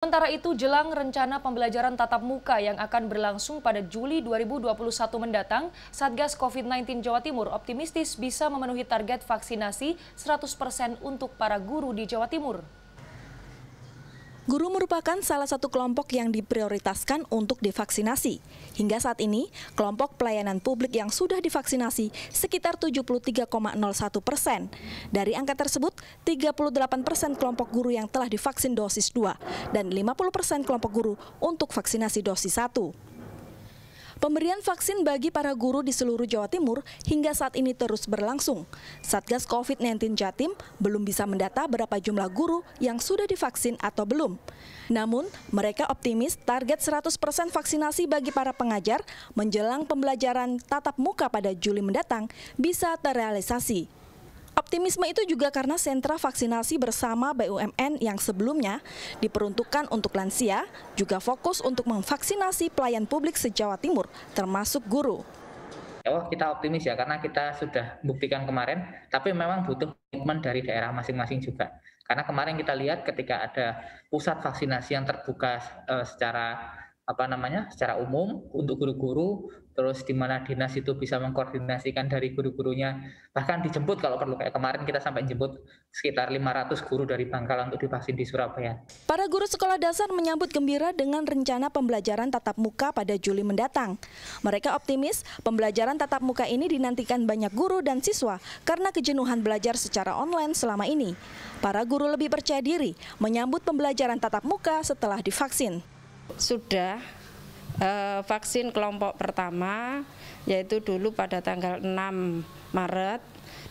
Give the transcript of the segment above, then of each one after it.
Sementara itu, jelang rencana pembelajaran tatap muka yang akan berlangsung pada Juli 2021 mendatang, Satgas COVID-19 Jawa Timur optimistis bisa memenuhi target vaksinasi 100% untuk para guru di Jawa Timur. Guru merupakan salah satu kelompok yang diprioritaskan untuk divaksinasi. Hingga saat ini, kelompok pelayanan publik yang sudah divaksinasi sekitar 73,01 persen. Dari angka tersebut, 38 persen kelompok guru yang telah divaksin dosis 2 dan 50 persen kelompok guru untuk vaksinasi dosis 1. Pemberian vaksin bagi para guru di seluruh Jawa Timur hingga saat ini terus berlangsung. Satgas COVID-19 Jatim belum bisa mendata berapa jumlah guru yang sudah divaksin atau belum. Namun, mereka optimis target 100% vaksinasi bagi para pengajar menjelang pembelajaran tatap muka pada Juli mendatang bisa terrealisasi. Optimisme itu juga karena sentra vaksinasi bersama BUMN yang sebelumnya diperuntukkan untuk lansia juga fokus untuk memvaksinasi pelayan publik se-Jawa Timur termasuk guru. Ya, oh, kita optimis ya karena kita sudah buktikan kemarin, tapi memang butuh komitmen dari daerah masing-masing juga. Karena kemarin kita lihat ketika ada pusat vaksinasi yang terbuka eh, secara apa namanya secara umum untuk guru-guru terus di mana dinas itu bisa mengkoordinasikan dari guru-gurunya bahkan dijemput kalau perlu kayak kemarin kita sampai jemput sekitar 500 guru dari Bangkalan untuk divaksin di Surabaya. Para guru sekolah dasar menyambut gembira dengan rencana pembelajaran tatap muka pada Juli mendatang. Mereka optimis pembelajaran tatap muka ini dinantikan banyak guru dan siswa karena kejenuhan belajar secara online selama ini. Para guru lebih percaya diri menyambut pembelajaran tatap muka setelah divaksin sudah eh, vaksin kelompok pertama yaitu dulu pada tanggal 6 Maret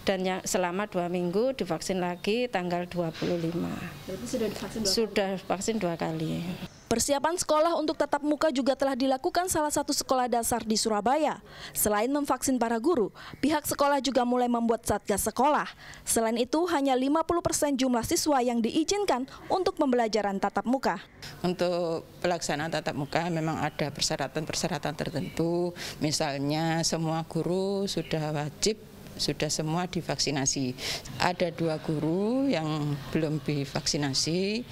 dan yang selama dua minggu divaksin lagi tanggal 25. Berarti sudah sudah vaksin dua kali. Persiapan sekolah untuk tatap muka juga telah dilakukan salah satu sekolah dasar di Surabaya. Selain memvaksin para guru, pihak sekolah juga mulai membuat satgas sekolah. Selain itu, hanya 50% jumlah siswa yang diizinkan untuk pembelajaran tatap muka. Untuk pelaksanaan tatap muka memang ada persyaratan-persyaratan tertentu. Misalnya semua guru sudah wajib sudah semua divaksinasi. Ada dua guru yang belum divaksinasi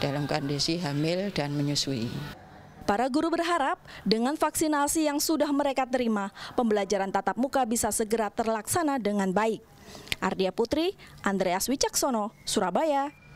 dalam kondisi hamil dan menyusui. Para guru berharap dengan vaksinasi yang sudah mereka terima, pembelajaran tatap muka bisa segera terlaksana dengan baik. Ardia Putri, Andreas Wicaksono, Surabaya.